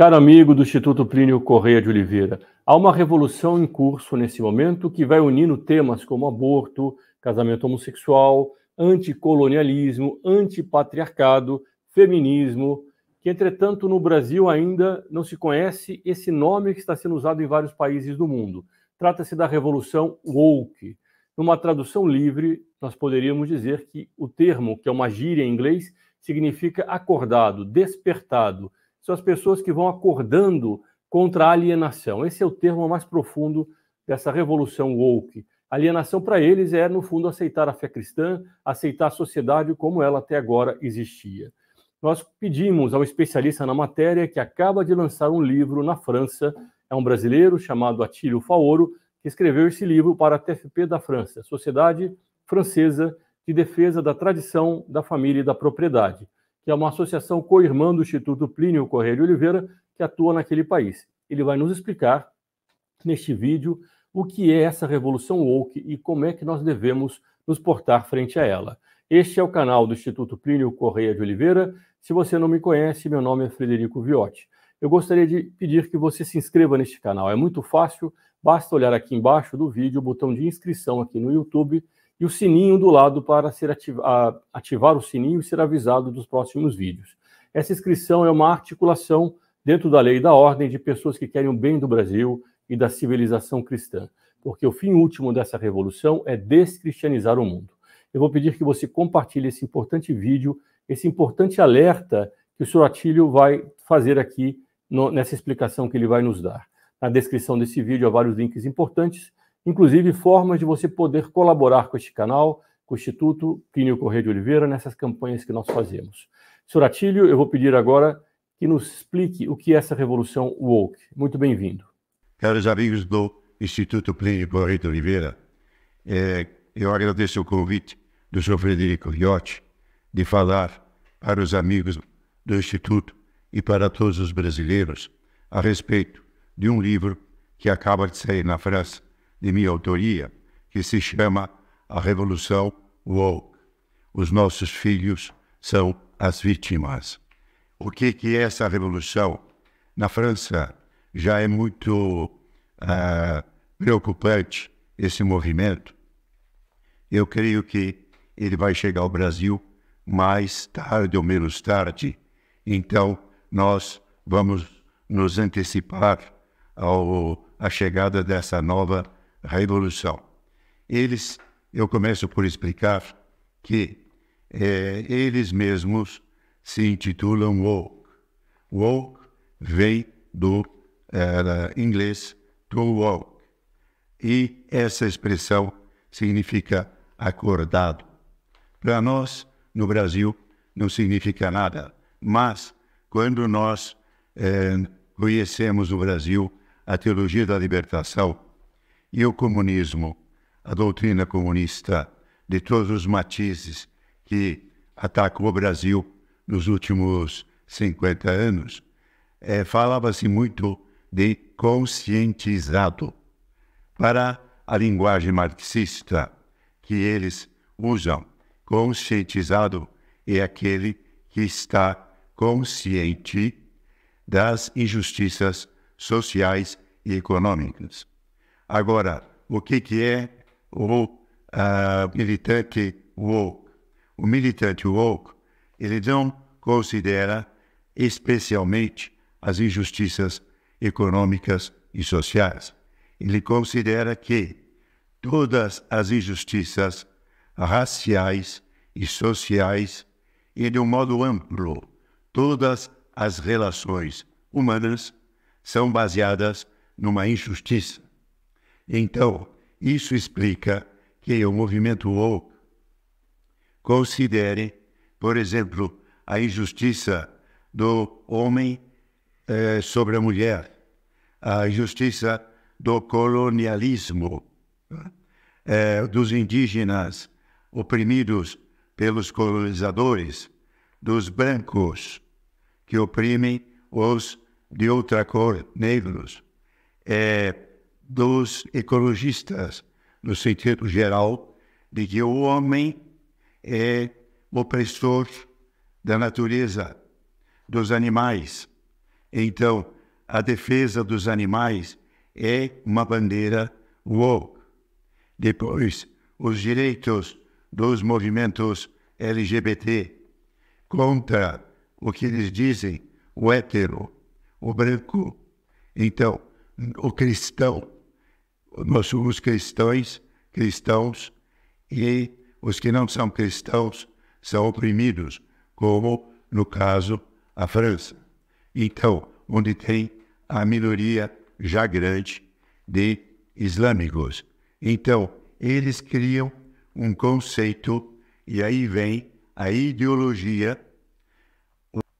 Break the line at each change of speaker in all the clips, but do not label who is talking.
Caro amigo do Instituto Plínio Correia de Oliveira, há uma revolução em curso nesse momento que vai unindo temas como aborto, casamento homossexual, anticolonialismo, antipatriarcado, feminismo, que, entretanto, no Brasil ainda não se conhece esse nome que está sendo usado em vários países do mundo. Trata-se da Revolução Woke. Numa tradução livre, nós poderíamos dizer que o termo, que é uma gíria em inglês, significa acordado, despertado, são as pessoas que vão acordando contra a alienação. Esse é o termo mais profundo dessa revolução woke. Alienação para eles é, no fundo, aceitar a fé cristã, aceitar a sociedade como ela até agora existia. Nós pedimos ao especialista na matéria que acaba de lançar um livro na França, é um brasileiro chamado Atílio Faoro, que escreveu esse livro para a TFP da França, Sociedade Francesa de Defesa da Tradição, da Família e da Propriedade que é uma associação co-irmã do Instituto Plínio Correia de Oliveira, que atua naquele país. Ele vai nos explicar neste vídeo o que é essa revolução woke e como é que nós devemos nos portar frente a ela. Este é o canal do Instituto Plínio Correia de Oliveira. Se você não me conhece, meu nome é Frederico Viotti. Eu gostaria de pedir que você se inscreva neste canal. É muito fácil, basta olhar aqui embaixo do vídeo o botão de inscrição aqui no YouTube e o sininho do lado para ser ativa, ativar o sininho e ser avisado dos próximos vídeos. Essa inscrição é uma articulação dentro da lei e da ordem de pessoas que querem o bem do Brasil e da civilização cristã, porque o fim último dessa revolução é descristianizar o mundo. Eu vou pedir que você compartilhe esse importante vídeo, esse importante alerta que o Sr Atílio vai fazer aqui no, nessa explicação que ele vai nos dar. Na descrição desse vídeo há vários links importantes inclusive formas de você poder colaborar com este canal, com o Instituto Plínio Correia de Oliveira, nessas campanhas que nós fazemos. Senhor Atílio, eu vou pedir agora que nos explique o que é essa revolução woke. Muito bem-vindo.
Caros amigos do Instituto Plínio Correia de Oliveira, é, eu agradeço o convite do senhor Frederico Riotti de falar para os amigos do Instituto e para todos os brasileiros a respeito de um livro que acaba de sair na França, de minha autoria, que se chama A Revolução Woke. Os nossos filhos são as vítimas. O que, que é essa revolução? Na França já é muito uh, preocupante esse movimento. Eu creio que ele vai chegar ao Brasil mais tarde ou menos tarde. Então, nós vamos nos antecipar ao, à chegada dessa nova revolução. Eles, eu começo por explicar que é, eles mesmos se intitulam woke. Woke vem do inglês to walk" E essa expressão significa acordado. Para nós, no Brasil, não significa nada. Mas, quando nós é, conhecemos o Brasil a teologia da libertação, e o comunismo, a doutrina comunista de todos os matizes que atacam o Brasil nos últimos 50 anos, é, falava-se muito de conscientizado. Para a linguagem marxista que eles usam, conscientizado é aquele que está consciente das injustiças sociais e econômicas. Agora, o que, que é o uh, militante woke? O militante woke, ele não considera especialmente as injustiças econômicas e sociais. Ele considera que todas as injustiças raciais e sociais e, de um modo amplo, todas as relações humanas são baseadas numa injustiça. Então, isso explica que o movimento woke considere, por exemplo, a injustiça do homem eh, sobre a mulher, a injustiça do colonialismo, eh, dos indígenas oprimidos pelos colonizadores, dos brancos que oprimem os de outra cor, negros. Eh, dos ecologistas, no sentido geral, de que o homem é opressor da natureza, dos animais. Então, a defesa dos animais é uma bandeira woke. Depois, os direitos dos movimentos LGBT contra o que eles dizem, o hétero, o branco. Então, o cristão nós somos cristãos, cristãos e os que não são cristãos são oprimidos, como no caso a França. Então, onde tem a minoria já grande de islâmicos. Então, eles criam um conceito e aí vem a ideologia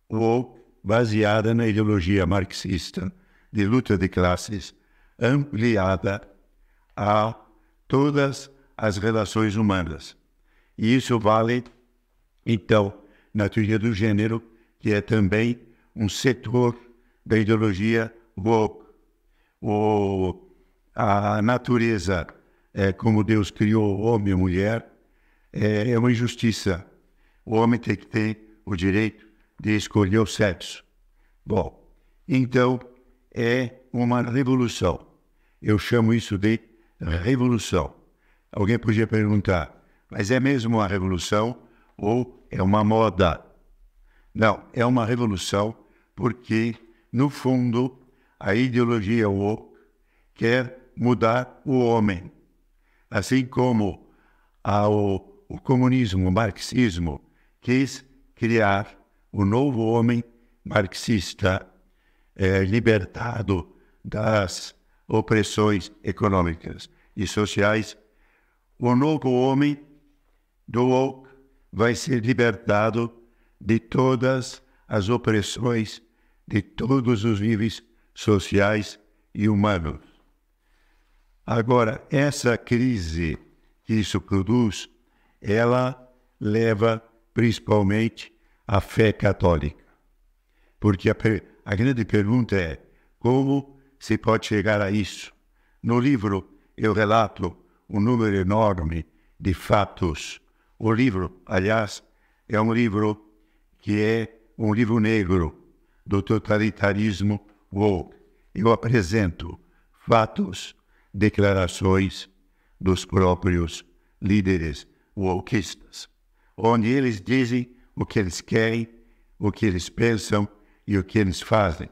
ou baseada na ideologia marxista de luta de classes ampliada a todas as relações humanas. E isso vale, então, na teoria do gênero, que é também um setor da ideologia woke. O, a natureza, é, como Deus criou homem e mulher, é, é uma injustiça. O homem tem que ter o direito de escolher o sexo. Bom, então é uma revolução. Eu chamo isso de revolução. Alguém podia perguntar, mas é mesmo uma revolução ou é uma moda? Não, é uma revolução porque, no fundo, a ideologia O quer mudar o homem. Assim como ao, o comunismo, o marxismo, quis criar o novo homem marxista, eh, libertado das opressões econômicas e sociais, o novo homem do vai ser libertado de todas as opressões de todos os níveis sociais e humanos. Agora, essa crise que isso produz, ela leva principalmente à fé católica. Porque a, a grande pergunta é como se pode chegar a isso. No livro, eu relato um número enorme de fatos. O livro, aliás, é um livro que é um livro negro do totalitarismo woke. Eu apresento fatos, declarações dos próprios líderes wokeistas, onde eles dizem o que eles querem, o que eles pensam e o que eles fazem.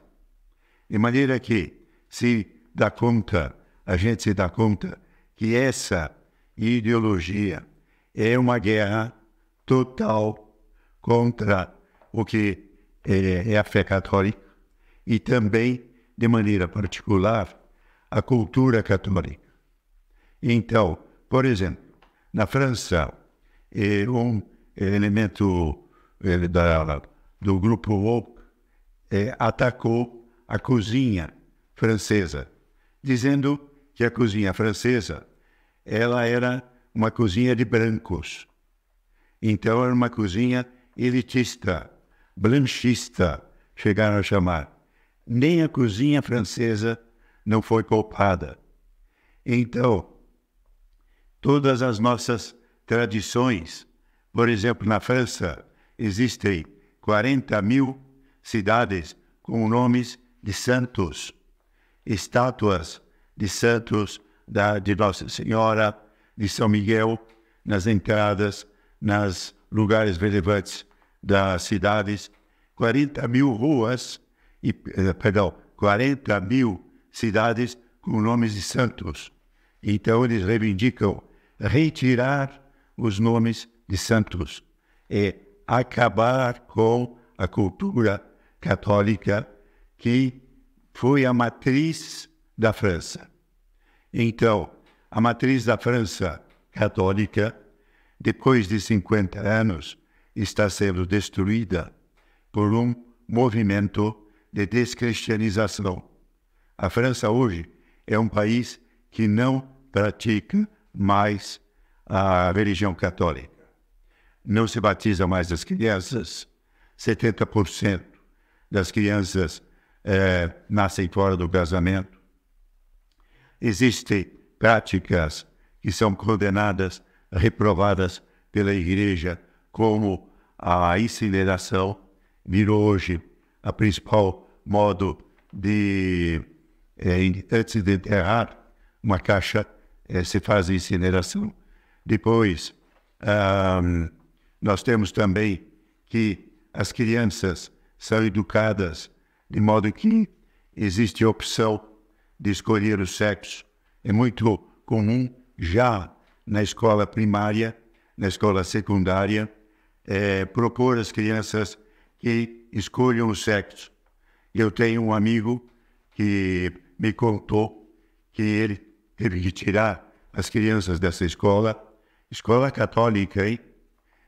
De maneira que se dá conta, a gente se dá conta que essa ideologia é uma guerra total contra o que é, é a fé católica e também, de maneira particular, a cultura católica. Então, por exemplo, na França, eh, um elemento eh, da, do grupo woke atacou a cozinha francesa, dizendo que a cozinha francesa ela era uma cozinha de brancos. Então era uma cozinha elitista, blanchista, chegaram a chamar. Nem a cozinha francesa não foi culpada. Então, todas as nossas tradições, por exemplo, na França existem 40 mil cidades com nomes de santos estátuas de santos da, de Nossa Senhora, de São Miguel, nas entradas, nos lugares relevantes das cidades. 40 mil ruas, e, eh, perdão, 40 mil cidades com nomes de santos. Então, eles reivindicam retirar os nomes de santos e acabar com a cultura católica que foi a matriz da França. Então, a matriz da França católica, depois de 50 anos, está sendo destruída por um movimento de descristianização. A França hoje é um país que não pratica mais a religião católica. Não se batizam mais as crianças. 70% das crianças é, na ceifora do casamento. Existem práticas que são condenadas, reprovadas pela igreja, como a incineração, virou hoje a principal modo de, é, antes de enterrar uma caixa, é, se faz a incineração. Depois, um, nós temos também que as crianças são educadas de modo que existe a opção de escolher o sexo. É muito comum já na escola primária, na escola secundária, é, propor às crianças que escolham o sexo. Eu tenho um amigo que me contou que ele teve que tirar as crianças dessa escola, escola católica, hein?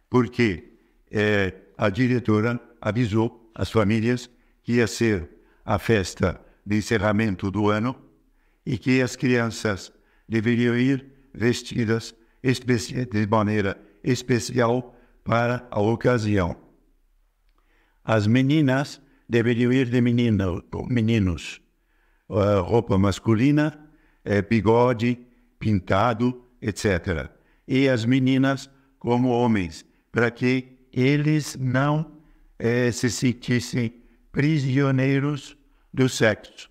porque é, a diretora avisou as famílias que ia ser a festa de encerramento do ano e que as crianças deveriam ir vestidas de maneira especial para a ocasião. As meninas deveriam ir de menina, meninos, eh, roupa masculina, eh, bigode, pintado, etc. E as meninas como homens, para que eles não eh, se sentissem prisioneiros do sexo,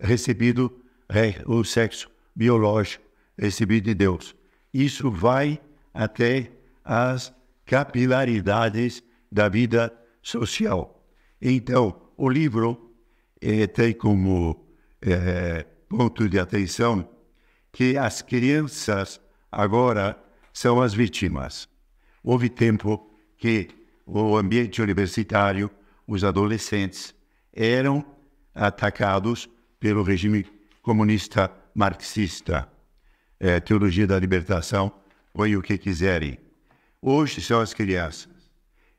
recebido é, o sexo biológico, recebido de Deus. Isso vai até as capilaridades da vida social. Então, o livro é, tem como é, ponto de atenção que as crianças agora são as vítimas. Houve tempo que o ambiente universitário os adolescentes eram atacados pelo regime comunista marxista. É, teologia da libertação, põe o que quiserem. Hoje são as crianças.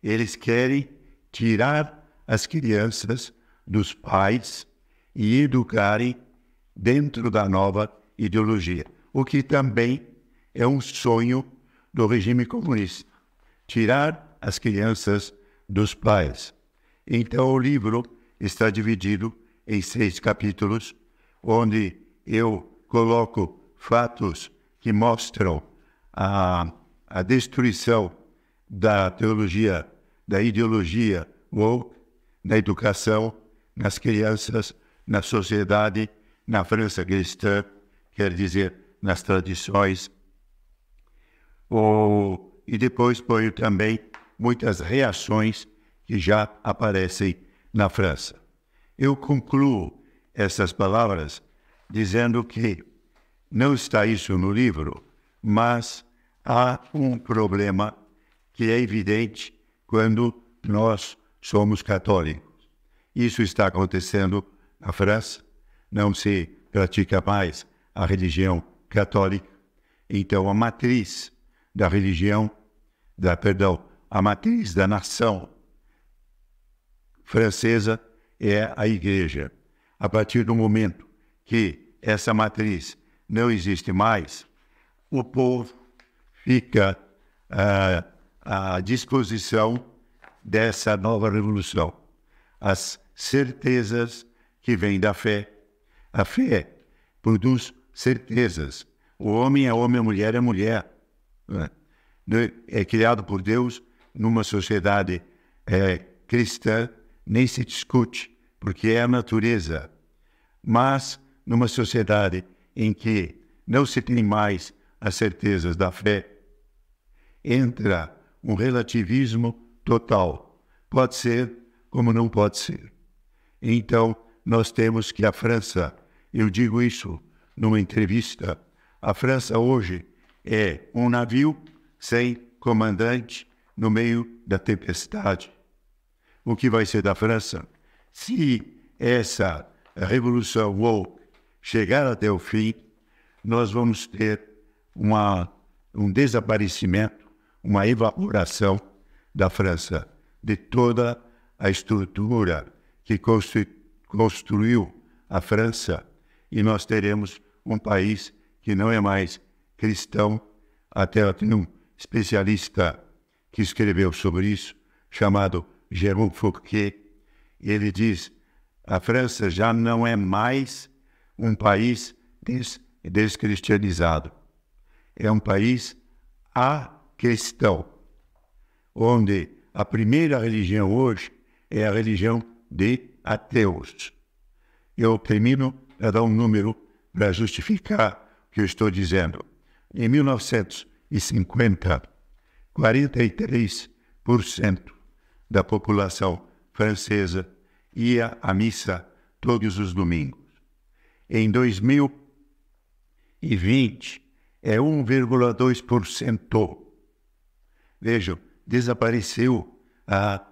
Eles querem tirar as crianças dos pais e educarem dentro da nova ideologia, o que também é um sonho do regime comunista. Tirar as crianças dos pais. Então, o livro está dividido em seis capítulos, onde eu coloco fatos que mostram a, a destruição da teologia, da ideologia ou na educação, nas crianças, na sociedade, na França cristã, quer dizer, nas tradições. Ou, e depois ponho também muitas reações que já aparecem na França. Eu concluo essas palavras dizendo que não está isso no livro, mas há um problema que é evidente quando nós somos católicos. Isso está acontecendo na França, não se pratica mais a religião católica. Então a matriz da religião, da perdão, a matriz da nação francesa é a Igreja. A partir do momento que essa matriz não existe mais, o povo fica ah, à disposição dessa nova revolução. As certezas que vêm da fé. A fé produz certezas. O homem é homem, a mulher é mulher. Né? É, é criado por Deus numa sociedade é, cristã nem se discute, porque é a natureza. Mas, numa sociedade em que não se tem mais as certezas da fé, entra um relativismo total. Pode ser, como não pode ser. Então, nós temos que a França, eu digo isso numa entrevista, a França hoje é um navio sem comandante no meio da tempestade o que vai ser da França se essa revolução woke chegar até o fim, nós vamos ter uma, um desaparecimento, uma evaporação da França, de toda a estrutura que constru, construiu a França, e nós teremos um país que não é mais cristão. Até tem um especialista que escreveu sobre isso, chamado Jerome Fouquet, ele diz: a França já não é mais um país des descristianizado. É um país a cristão, onde a primeira religião hoje é a religião de ateus. Eu termino a dar um número para justificar o que eu estou dizendo. Em 1950, 43% da população francesa ia à missa todos os domingos. Em 2020, é 1,2%. Vejam, desapareceu a,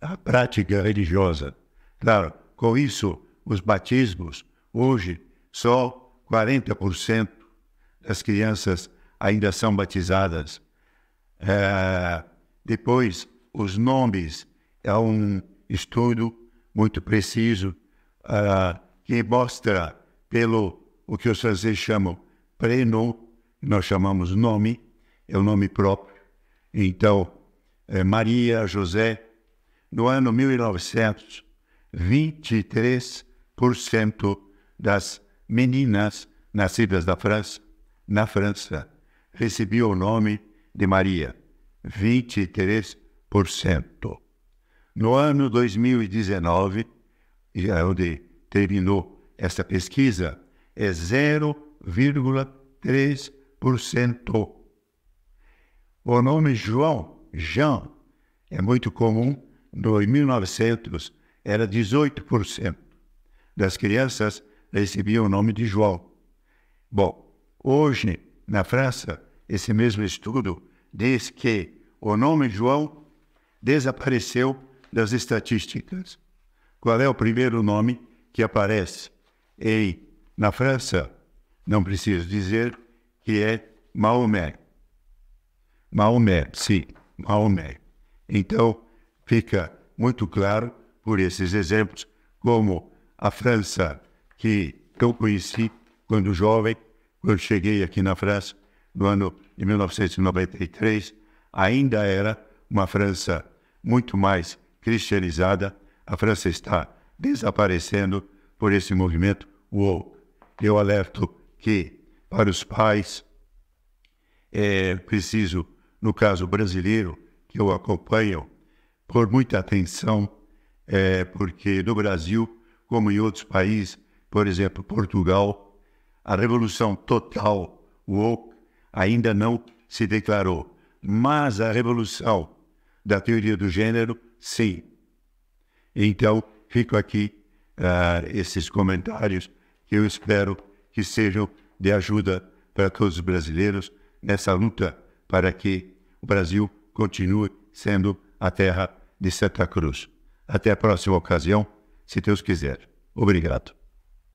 a prática religiosa. Claro, com isso, os batismos, hoje, só 40% das crianças ainda são batizadas. É, depois, os nomes. É um estudo muito preciso uh, que mostra pelo o que os franceses chamam prénom, nós chamamos nome, é o nome próprio. Então, é Maria, José, no ano 1900, 23% das meninas nascidas da França, na França, recebiam o nome de Maria. 23%. No ano 2019, onde terminou essa pesquisa, é 0,3%. O nome João, Jean, é muito comum. No, em 1900, era 18% das crianças recebiam o nome de João. Bom, hoje, na França, esse mesmo estudo diz que o nome João desapareceu das estatísticas. Qual é o primeiro nome que aparece? Ei, na França, não preciso dizer que é Maomé. Maomé, sim, Maomé. Então, fica muito claro por esses exemplos como a França, que eu conheci quando jovem, quando cheguei aqui na França, no ano de 1993, ainda era uma França muito mais cristianizada, a França está desaparecendo por esse movimento wow. Eu alerto que, para os pais, é preciso, no caso brasileiro, que eu acompanho, por muita atenção, é, porque no Brasil, como em outros países, por exemplo, Portugal, a revolução total woke ainda não se declarou, mas a revolução da teoria do gênero? Sim. Então, fico aqui uh, esses comentários que eu espero que sejam de ajuda para todos os brasileiros nessa luta para que o Brasil continue sendo a terra de Santa Cruz. Até a próxima ocasião, se Deus quiser. Obrigado.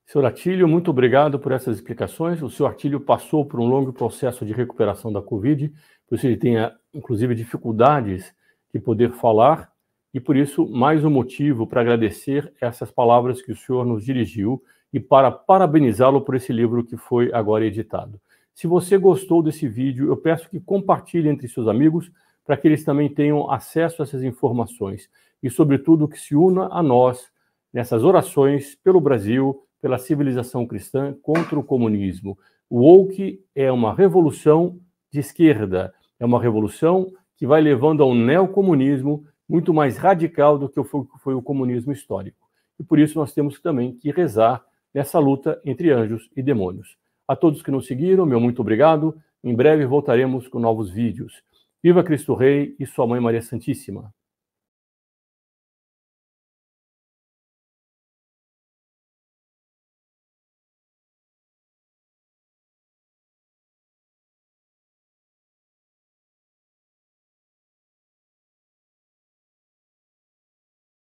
Senhor Atílio, muito obrigado por essas explicações. O senhor Atílio passou por um longo processo de recuperação da Covid, por isso ele tem, inclusive, dificuldades e poder falar, e por isso, mais um motivo para agradecer essas palavras que o senhor nos dirigiu e para parabenizá-lo por esse livro que foi agora editado. Se você gostou desse vídeo, eu peço que compartilhe entre seus amigos para que eles também tenham acesso a essas informações e, sobretudo, que se una a nós nessas orações pelo Brasil, pela civilização cristã contra o comunismo. O woke é uma revolução de esquerda, é uma revolução que vai levando a um neocomunismo muito mais radical do que foi, foi o comunismo histórico. E por isso nós temos também que rezar nessa luta entre anjos e demônios. A todos que nos seguiram, meu muito obrigado. Em breve voltaremos com novos vídeos. Viva Cristo Rei e Sua Mãe Maria Santíssima!